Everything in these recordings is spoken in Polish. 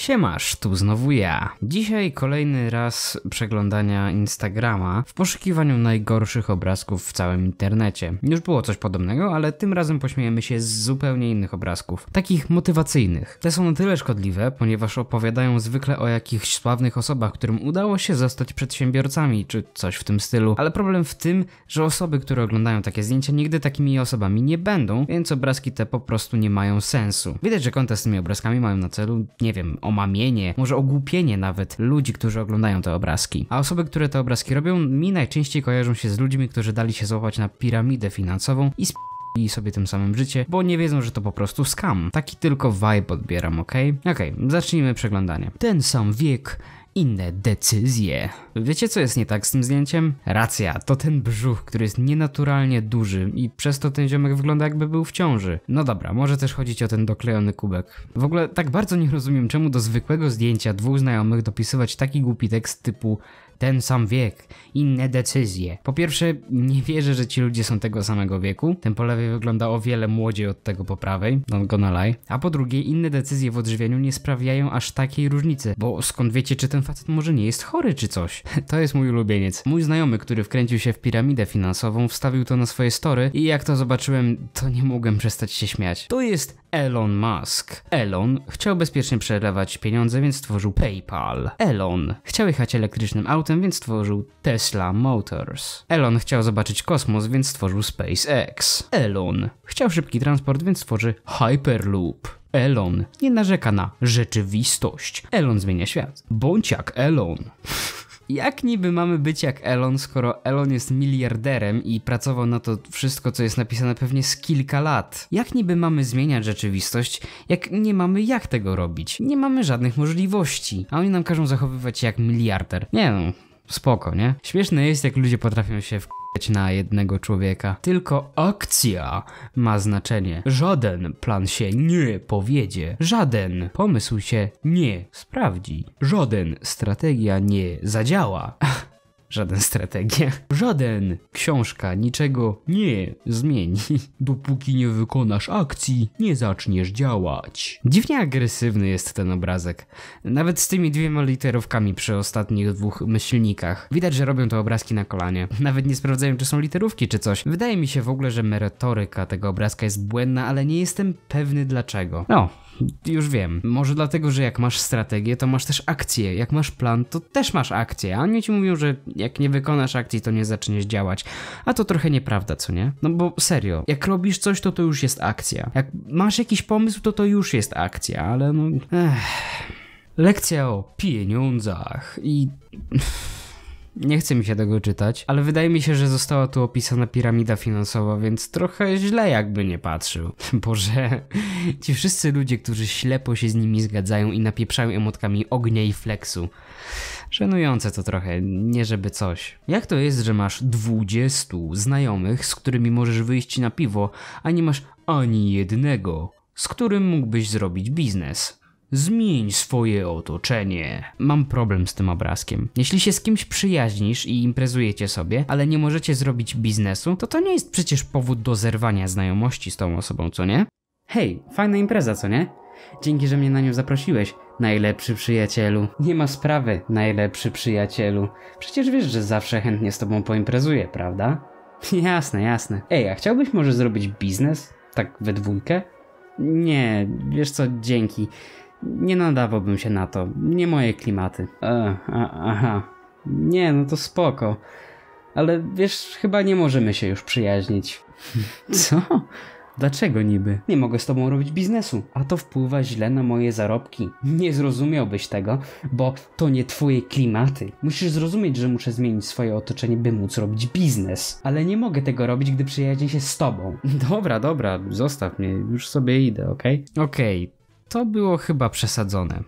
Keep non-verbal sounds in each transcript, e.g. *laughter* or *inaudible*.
Siemasz, tu znowu ja. Dzisiaj kolejny raz przeglądania Instagrama w poszukiwaniu najgorszych obrazków w całym internecie. Już było coś podobnego, ale tym razem pośmiejemy się z zupełnie innych obrazków, takich motywacyjnych. Te są na tyle szkodliwe, ponieważ opowiadają zwykle o jakichś sławnych osobach, którym udało się zostać przedsiębiorcami czy coś w tym stylu, ale problem w tym, że osoby, które oglądają takie zdjęcia nigdy takimi osobami nie będą, więc obrazki te po prostu nie mają sensu. Widać, że konta z tymi obrazkami mają na celu, nie wiem, omamienie, może ogłupienie nawet ludzi, którzy oglądają te obrazki. A osoby, które te obrazki robią, mi najczęściej kojarzą się z ludźmi, którzy dali się złapać na piramidę finansową i sp i sobie tym samym życie, bo nie wiedzą, że to po prostu scam. Taki tylko vibe odbieram, ok? Ok, zacznijmy przeglądanie. Ten sam wiek, inne decyzje. Wiecie co jest nie tak z tym zdjęciem? Racja, to ten brzuch, który jest nienaturalnie duży i przez to ten ziomek wygląda jakby był w ciąży. No dobra, może też chodzić o ten doklejony kubek. W ogóle tak bardzo nie rozumiem czemu do zwykłego zdjęcia dwóch znajomych dopisywać taki głupi tekst typu ten sam wiek, inne decyzje. Po pierwsze, nie wierzę, że ci ludzie są tego samego wieku. Ten po lewej wygląda o wiele młodziej od tego po prawej, don't gonna lie. A po drugie, inne decyzje w odżywieniu nie sprawiają aż takiej różnicy, bo skąd wiecie, czy ten facet może nie jest chory czy coś? *laughs* to jest mój ulubieniec. Mój znajomy, który wkręcił się w piramidę finansową, wstawił to na swoje story i jak to zobaczyłem, to nie mogłem przestać się śmiać. To jest Elon Musk. Elon chciał bezpiecznie przelewać pieniądze, więc stworzył PayPal. Elon chciał jechać elektrycznym autem, więc stworzył Tesla Motors. Elon chciał zobaczyć kosmos, więc stworzył SpaceX. Elon chciał szybki transport, więc stworzy Hyperloop. Elon nie narzeka na rzeczywistość. Elon zmienia świat. Bądź jak Elon. *laughs* Jak niby mamy być jak Elon, skoro Elon jest miliarderem i pracował na to wszystko, co jest napisane pewnie z kilka lat? Jak niby mamy zmieniać rzeczywistość, jak nie mamy jak tego robić? Nie mamy żadnych możliwości, a oni nam każą zachowywać się jak miliarder. Nie no, spoko, nie? Śmieszne jest, jak ludzie potrafią się w na jednego człowieka. Tylko akcja ma znaczenie. Żaden plan się nie powiedzie. Żaden pomysł się nie sprawdzi. Żaden strategia nie zadziała. *laughs* żaden strategia, żaden książka niczego nie zmieni. *laughs* Dopóki nie wykonasz akcji, nie zaczniesz działać. Dziwnie agresywny jest ten obrazek. Nawet z tymi dwiema literówkami przy ostatnich dwóch myślnikach. Widać, że robią to obrazki na kolanie. *laughs* Nawet nie sprawdzają, czy są literówki, czy coś. Wydaje mi się w ogóle, że merytoryka tego obrazka jest błędna, ale nie jestem pewny dlaczego. No, już wiem. Może dlatego, że jak masz strategię, to masz też akcję. Jak masz plan, to też masz akcję. A oni ci mówią, że jak nie wykonasz akcji, to nie zaczniesz działać. A to trochę nieprawda, co nie? No bo serio, jak robisz coś, to to już jest akcja. Jak masz jakiś pomysł, to to już jest akcja, ale no... Ech. Lekcja o pieniądzach i... Nie chce mi się tego czytać, ale wydaje mi się, że została tu opisana piramida finansowa, więc trochę źle jakby nie patrzył. *laughs* Boże, ci wszyscy ludzie, którzy ślepo się z nimi zgadzają i napieprzają emotkami ognia i flexu. Szanujące to trochę, nie żeby coś. Jak to jest, że masz 20 znajomych, z którymi możesz wyjść na piwo, a nie masz ani jednego, z którym mógłbyś zrobić biznes? Zmień swoje otoczenie. Mam problem z tym obrazkiem. Jeśli się z kimś przyjaźnisz i imprezujecie sobie, ale nie możecie zrobić biznesu, to to nie jest przecież powód do zerwania znajomości z tą osobą, co nie? Hej, fajna impreza, co nie? Dzięki, że mnie na nią zaprosiłeś, najlepszy przyjacielu. Nie ma sprawy, najlepszy przyjacielu. Przecież wiesz, że zawsze chętnie z tobą poimprezuję, prawda? *laughs* Jasne, jasne. Ej, a chciałbyś może zrobić biznes? Tak we dwójkę? Nie, wiesz co, dzięki nie nadawałbym się na to. Nie moje klimaty. E, a, aha. Nie, no to spoko. Ale wiesz, chyba nie możemy się już przyjaźnić. *laughs* Co? Dlaczego niby? Nie mogę z tobą robić biznesu, a to wpływa źle na moje zarobki. Nie zrozumiałbyś tego, bo to nie twoje klimaty. Musisz zrozumieć, że muszę zmienić swoje otoczenie, by móc robić biznes. Ale nie mogę tego robić, gdy przyjaźnię się z tobą. Dobra, dobra, zostaw mnie, już sobie idę, okej? Okay? Okej, okay to było chyba przesadzone.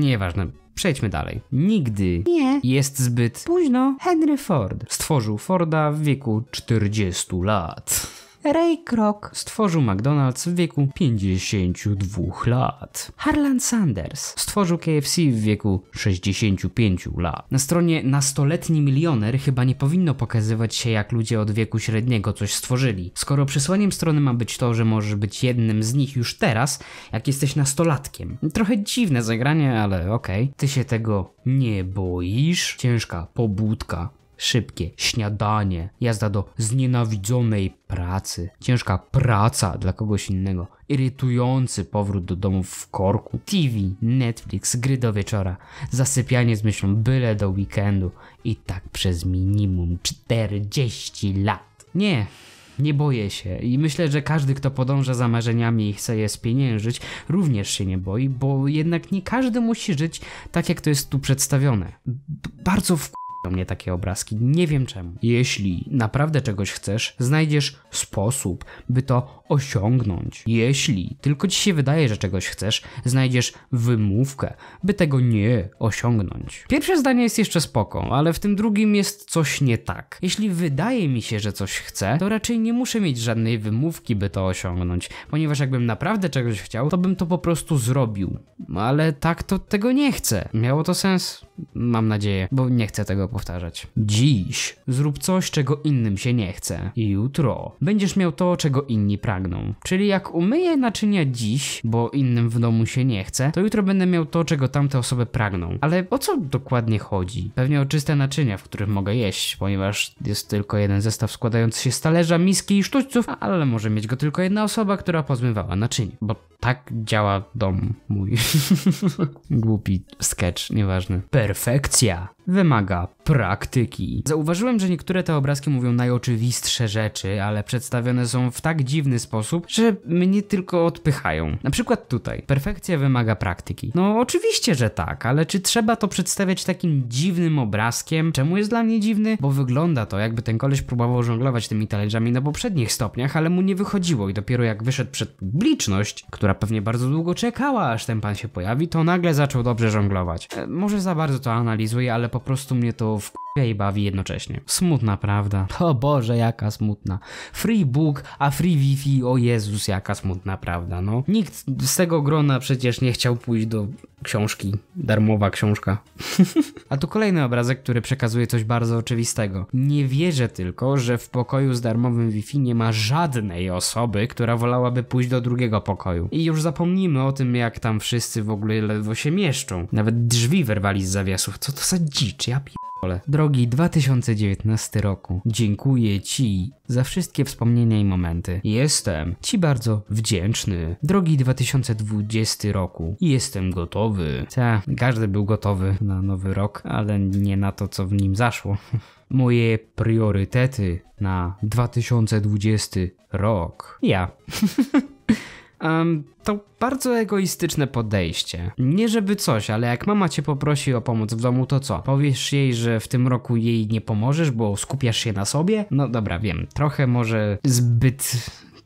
Nieważne, przejdźmy dalej. Nigdy nie jest zbyt późno Henry Ford. Stworzył Forda w wieku 40 lat. Ray Kroc stworzył McDonald's w wieku 52 lat. Harlan Sanders stworzył KFC w wieku 65 lat. Na stronie nastoletni milioner chyba nie powinno pokazywać się jak ludzie od wieku średniego coś stworzyli. Skoro przesłaniem strony ma być to, że możesz być jednym z nich już teraz, jak jesteś nastolatkiem. Trochę dziwne zagranie, ale okej. Okay. Ty się tego nie boisz? Ciężka pobudka szybkie śniadanie, jazda do znienawidzonej pracy, ciężka praca dla kogoś innego, irytujący powrót do domu w korku, TV, Netflix, gry do wieczora, zasypianie z myślą byle do weekendu i tak przez minimum 40 lat. Nie, nie boję się i myślę, że każdy, kto podąża za marzeniami i chce je spieniężyć, również się nie boi, bo jednak nie każdy musi żyć tak, jak to jest tu przedstawione. B bardzo w do mnie takie obrazki. Nie wiem czemu. Jeśli naprawdę czegoś chcesz, znajdziesz sposób, by to osiągnąć. Jeśli tylko ci się wydaje, że czegoś chcesz, znajdziesz wymówkę, by tego nie osiągnąć. Pierwsze zdanie jest jeszcze spoko, ale w tym drugim jest coś nie tak. Jeśli wydaje mi się, że coś chcę, to raczej nie muszę mieć żadnej wymówki, by to osiągnąć, ponieważ jakbym naprawdę czegoś chciał, to bym to po prostu zrobił. Ale tak to tego nie chcę. Miało to sens? Mam nadzieję, bo nie chcę tego powtarzać. Dziś zrób coś, czego innym się nie chce. I jutro będziesz miał to, czego inni pragną. Czyli jak umyję naczynia dziś, bo innym w domu się nie chce, to jutro będę miał to, czego tamte osoby pragną. Ale o co dokładnie chodzi? Pewnie o czyste naczynia, w których mogę jeść, ponieważ jest tylko jeden zestaw składający się z talerza, miski i sztućców, ale może mieć go tylko jedna osoba, która pozmywała naczynie. Bo tak działa dom mój. *laughs* Głupi sketch, nieważny. Per perfekcja wymaga praktyki. Zauważyłem, że niektóre te obrazki mówią najoczywistsze rzeczy, ale przedstawione są w tak dziwny sposób, że mnie tylko odpychają. Na przykład tutaj. Perfekcja wymaga praktyki. No oczywiście, że tak, ale czy trzeba to przedstawiać takim dziwnym obrazkiem? Czemu jest dla mnie dziwny? Bo wygląda to, jakby ten koleś próbował żonglować tymi talerzami na poprzednich stopniach, ale mu nie wychodziło i dopiero jak wyszedł przed publiczność, która pewnie bardzo długo czekała, aż ten pan się pojawi, to nagle zaczął dobrze żonglować. E, może za bardzo to analizuję, ale po prostu mnie to w i bawi jednocześnie. Smutna prawda. *laughs* O Boże, jaka smutna. Free book, a free wifi, o Jezus, jaka smutna prawda, no. Nikt z tego grona przecież nie chciał pójść do książki. Darmowa książka. *laughs* a tu kolejny obrazek, który przekazuje coś bardzo oczywistego. Nie wierzę tylko, że w pokoju z darmowym wifi nie ma żadnej osoby, która wolałaby pójść do drugiego pokoju. I już zapomnijmy o tym, jak tam wszyscy w ogóle ledwo się mieszczą. Nawet drzwi wyrwali z zawiasów. Co to za dzicz, ja pi... Drogi 2019 roku, dziękuję Ci za wszystkie wspomnienia i momenty. Jestem Ci bardzo wdzięczny. Drogi 2020 roku, jestem gotowy. Ca, każdy był gotowy na nowy rok, ale nie na to, co w nim zaszło. *laughs* Moje priorytety na 2020 rok. Ja. *laughs* Um, to bardzo egoistyczne podejście. Nie żeby coś, ale jak mama cię poprosi o pomoc w domu, to co? Powiesz jej, że w tym roku jej nie pomożesz, bo skupiasz się na sobie? No dobra, wiem, trochę może zbyt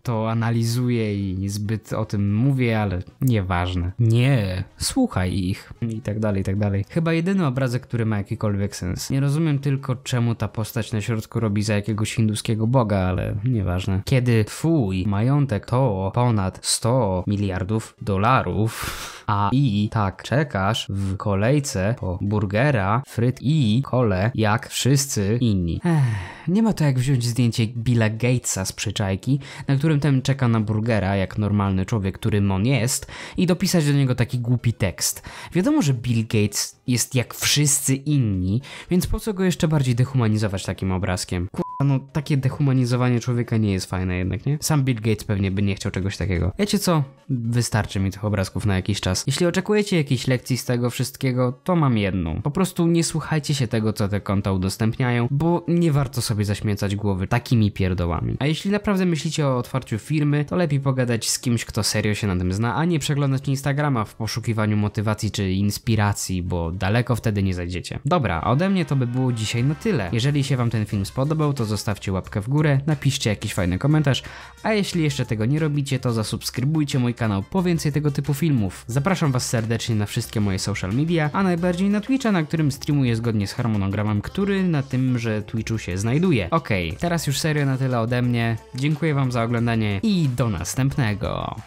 to analizuję i zbyt o tym mówię, ale nieważne. Nie, słuchaj ich i tak dalej, i tak dalej. Chyba jedyny obrazek, który ma jakikolwiek sens. Nie rozumiem tylko, czemu ta postać na środku robi za jakiegoś hinduskiego boga, ale nieważne. Kiedy twój majątek to ponad 100 miliardów dolarów, a i tak czekasz w kolejce po burgera, fryt i kole jak wszyscy inni. Ech, nie ma to jak wziąć zdjęcie Billa Gatesa z przyczajki, na którym ten czeka na burgera jak normalny człowiek, którym on jest i dopisać do niego taki głupi tekst. Wiadomo, że Bill Gates jest jak wszyscy inni, więc po co go jeszcze bardziej dehumanizować takim obrazkiem? No, takie dehumanizowanie człowieka nie jest fajne jednak, nie? Sam Bill Gates pewnie by nie chciał czegoś takiego. Wiecie co? Wystarczy mi tych obrazków na jakiś czas. Jeśli oczekujecie jakiejś lekcji z tego wszystkiego, to mam jedną. Po prostu nie słuchajcie się tego, co te konta udostępniają, bo nie warto sobie zaśmiecać głowy takimi pierdołami. A jeśli naprawdę myślicie o otwarciu firmy, to lepiej pogadać z kimś, kto serio się na tym zna, a nie przeglądać Instagrama w poszukiwaniu motywacji czy inspiracji, bo daleko wtedy nie zajdziecie. Dobra, ode mnie to by było dzisiaj na tyle. Jeżeli się wam ten film spodobał, to zostawcie łapkę w górę, napiszcie jakiś fajny komentarz, a jeśli jeszcze tego nie robicie, to zasubskrybujcie mój kanał po więcej tego typu filmów. Zapraszam Was serdecznie na wszystkie moje social media, a najbardziej na Twitcha, na którym streamuję zgodnie z harmonogramem, który na tym, że Twitchu się znajduje. Okej, okay, teraz już serio na tyle ode mnie. Dziękuję Wam za oglądanie i do następnego.